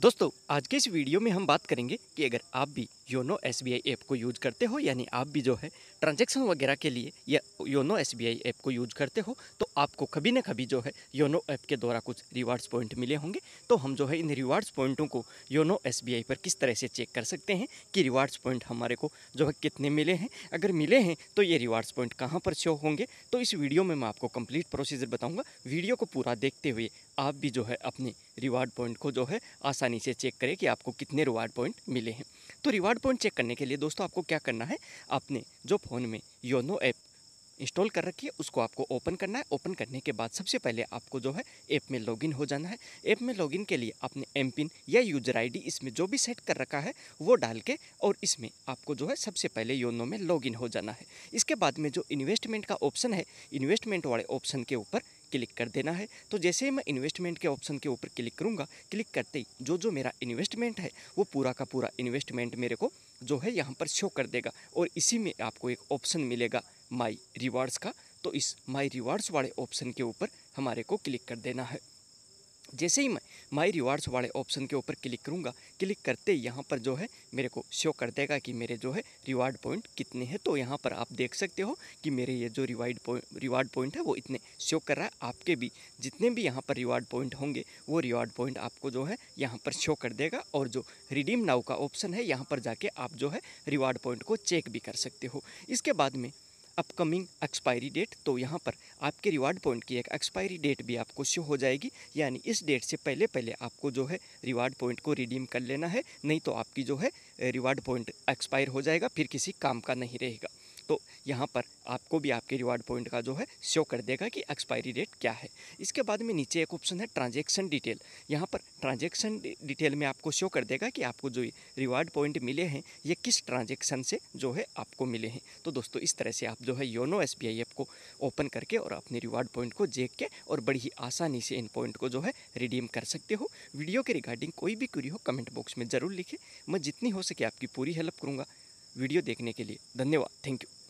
दोस्तों आज के इस वीडियो में हम बात करेंगे कि अगर आप भी योनो एस ऐप को यूज करते हो यानी आप भी जो है ट्रांजैक्शन वगैरह के लिए या योनो एस ऐप को यूज करते हो तो आपको कभी ना कभी जो है योनो ऐप के द्वारा कुछ रिवार्ड्स पॉइंट मिले होंगे तो हम जो है इन रिवार्ड्स पॉइंटों को योनो एस पर किस तरह से चेक कर सकते हैं कि रिवार्ड्स पॉइंट हमारे को जो है कितने मिले हैं अगर मिले हैं तो ये रिवार्ड्स पॉइंट कहाँ पर शो होंगे तो इस वीडियो में मैं आपको कम्प्लीट प्रोसीजर बताऊँगा वीडियो को पूरा देखते हुए आप भी जो है अपने रिवार्ड पॉइंट को जो है आसानी से चेक करें कि आपको कितने रिवार्ड पॉइंट मिले हैं तो रिवार्ड पॉइंट चेक करने के लिए दोस्तों आपको क्या करना है आपने जो फ़ोन में योनो ऐप इंस्टॉल कर रखी है उसको आपको ओपन करना है ओपन करने के बाद सबसे पहले आपको जो है ऐप में लॉगिन हो जाना है ऐप में लॉगिन के लिए आपने एम पिन या यूजर आईडी इसमें जो भी सेट कर रखा है वो डाल के और इसमें आपको जो है सबसे पहले योनो में लॉगिन हो जाना है इसके बाद में जो इन्वेस्टमेंट का ऑप्शन है इन्वेस्टमेंट वाले ऑप्शन के ऊपर क्लिक कर देना है तो जैसे ही मैं इन्वेस्टमेंट के ऑप्शन के ऊपर क्लिक करूँगा क्लिक करते ही जो जो मेरा इन्वेस्टमेंट है वो पूरा का पूरा इन्वेस्टमेंट मेरे को जो है यहाँ पर शो कर देगा और इसी में आपको एक ऑप्शन मिलेगा माई रिवार्ड्स का तो इस माई रिवार्ड्स वाले ऑप्शन के ऊपर हमारे को क्लिक कर देना है जैसे ही मैं माई रिवार्ड्स वाले ऑप्शन के ऊपर क्लिक करूँगा क्लिक करते ही यहाँ पर जो है मेरे को शो कर देगा कि मेरे जो है रिवार्ड पॉइंट कितने हैं तो यहाँ पर आप देख सकते हो कि मेरे ये जो रिवाइड रिवार्ड पॉइंट है वो इतने शो कर रहा है आपके भी जितने भी यहाँ पर रिवार्ड पॉइंट होंगे वो रिवार्ड पॉइंट आपको जो है यहाँ पर शो कर देगा और जो रिडीम नाउ का ऑप्शन है यहाँ पर जाके आप जो है रिवार्ड पॉइंट को चेक भी कर सकते हो इसके बाद में अपकमिंग एक्सपायरी डेट तो यहाँ पर आपके रिवार्ड पॉइंट की एक एक्सपायरी डेट भी आपको शो हो जाएगी यानी इस डेट से पहले पहले आपको जो है रिवार्ड पॉइंट को रिडीम कर लेना है नहीं तो आपकी जो है रिवार्ड पॉइंट एक्सपायर हो जाएगा फिर किसी काम का नहीं रहेगा तो यहाँ पर आपको भी आपके रिवार्ड पॉइंट का जो है शो कर देगा कि एक्सपायरी डेट क्या है इसके बाद में नीचे एक ऑप्शन है ट्रांजेक्शन डिटेल यहाँ पर ट्रांजेक्शन डिटेल में आपको शो कर देगा कि आपको जो रिवार्ड पॉइंट मिले हैं ये किस ट्रांजेक्शन से जो है आपको मिले हैं तो दोस्तों इस तरह से आप जो है YONO S B I app को ओपन करके और अपने रिवार्ड पॉइंट को देख के और बड़ी ही आसानी से इन पॉइंट को जो है रिडीम कर सकते हो वीडियो के रिगार्डिंग कोई भी क्यूरी हो कमेंट बॉक्स में ज़रूर लिखें मैं जितनी हो सके आपकी पूरी हेल्प करूँगा वीडियो देखने के लिए धन्यवाद थैंक यू